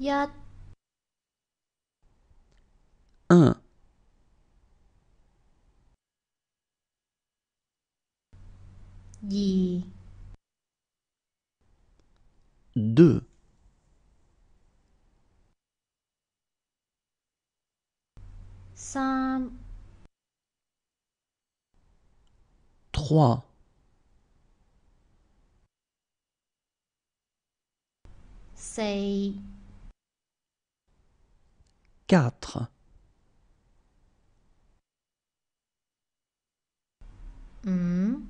1 2 2 3 3 4 4. 5.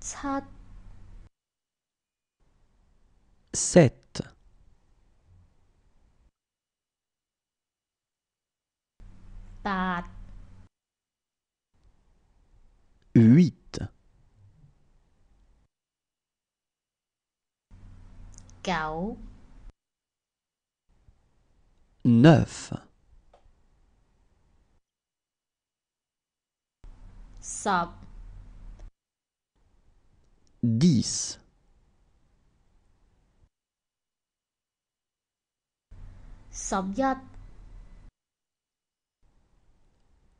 6. 7. 8 9 9 10 10 11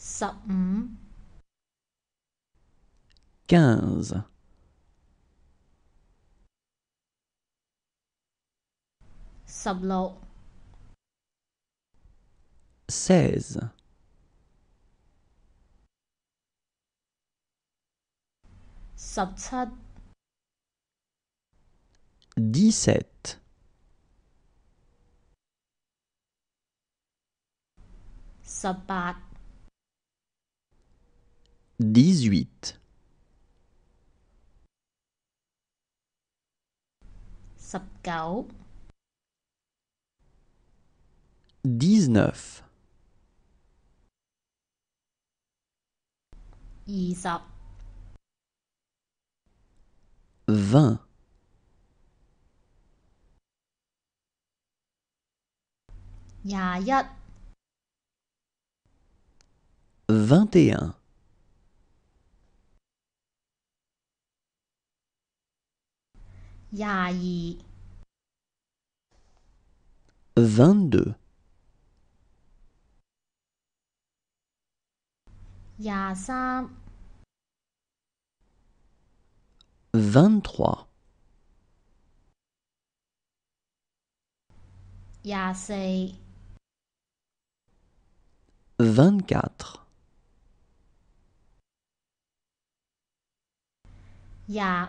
十五 quinze, seize, dix-sept, dix-sept 18 19 19 20 20 21 Ya vingt-deux, vingt trois vingt quatre ya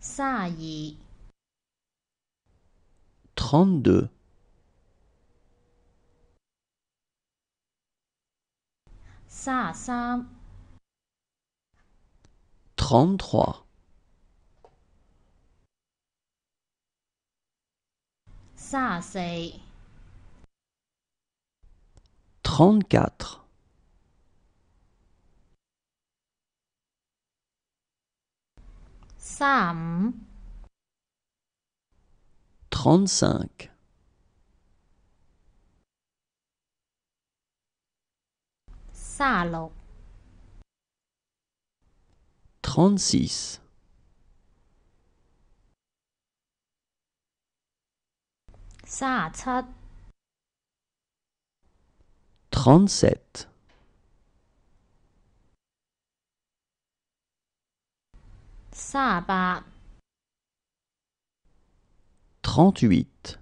32 32 33 33 34 34 35 35 36 36 37 37 trente huit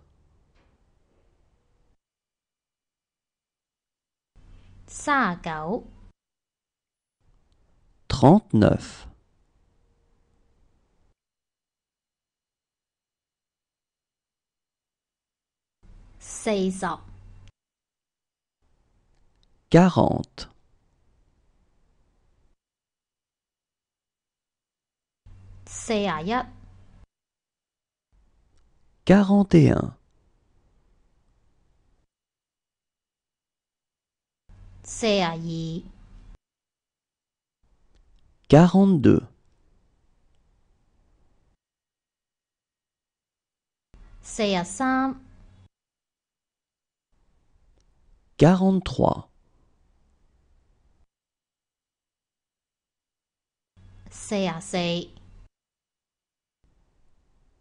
trente neuf Quarante. 41 quarante et un, quarante deux C'est trois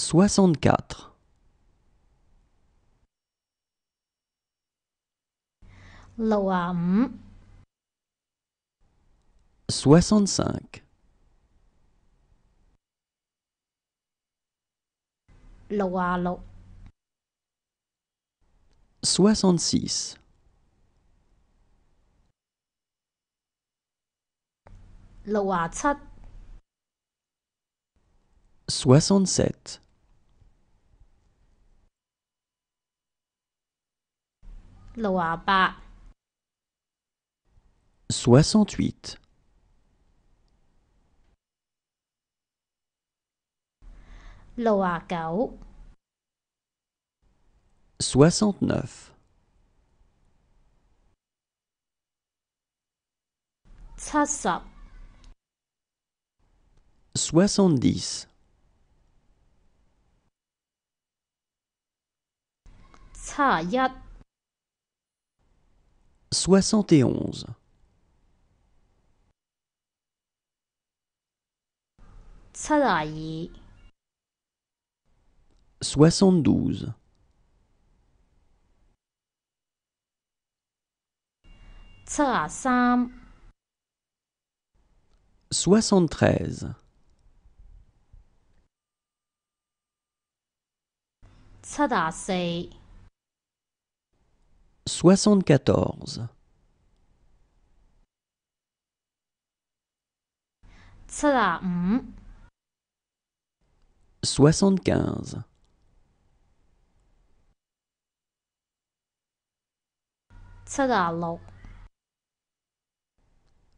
soixante-quatre. Soixante-cinq. Soixante-six. Soixante-sept. soixante huit Soixante-neuf. Soixante-dix. 71 72 72 73 73 soixante-quatorze. Soixante-quinze.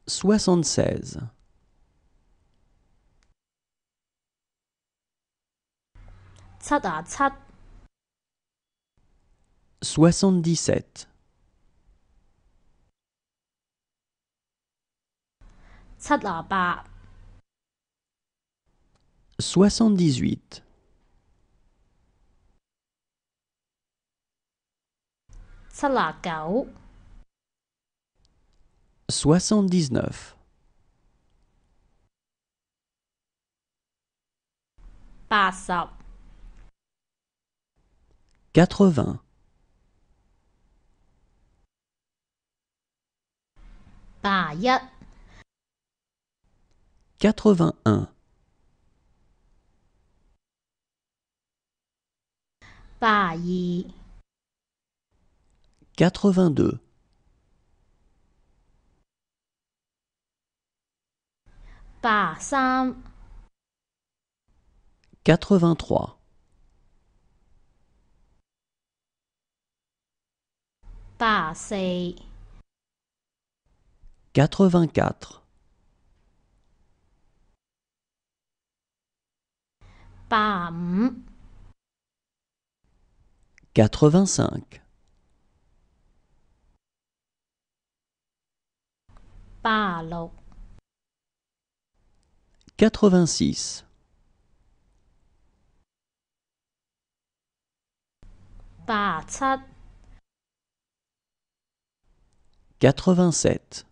Soixante-seize. Soixante-dix-sept. Soixante-dix-huit. Soixante-dix-neuf. Quatre-vingts. 八一，八二，八三，八四。84 85 86 87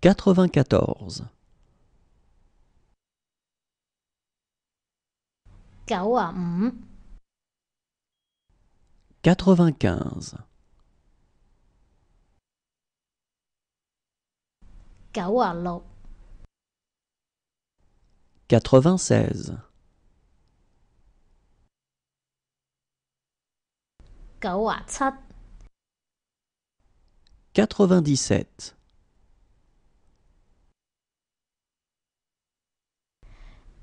94 95 96 97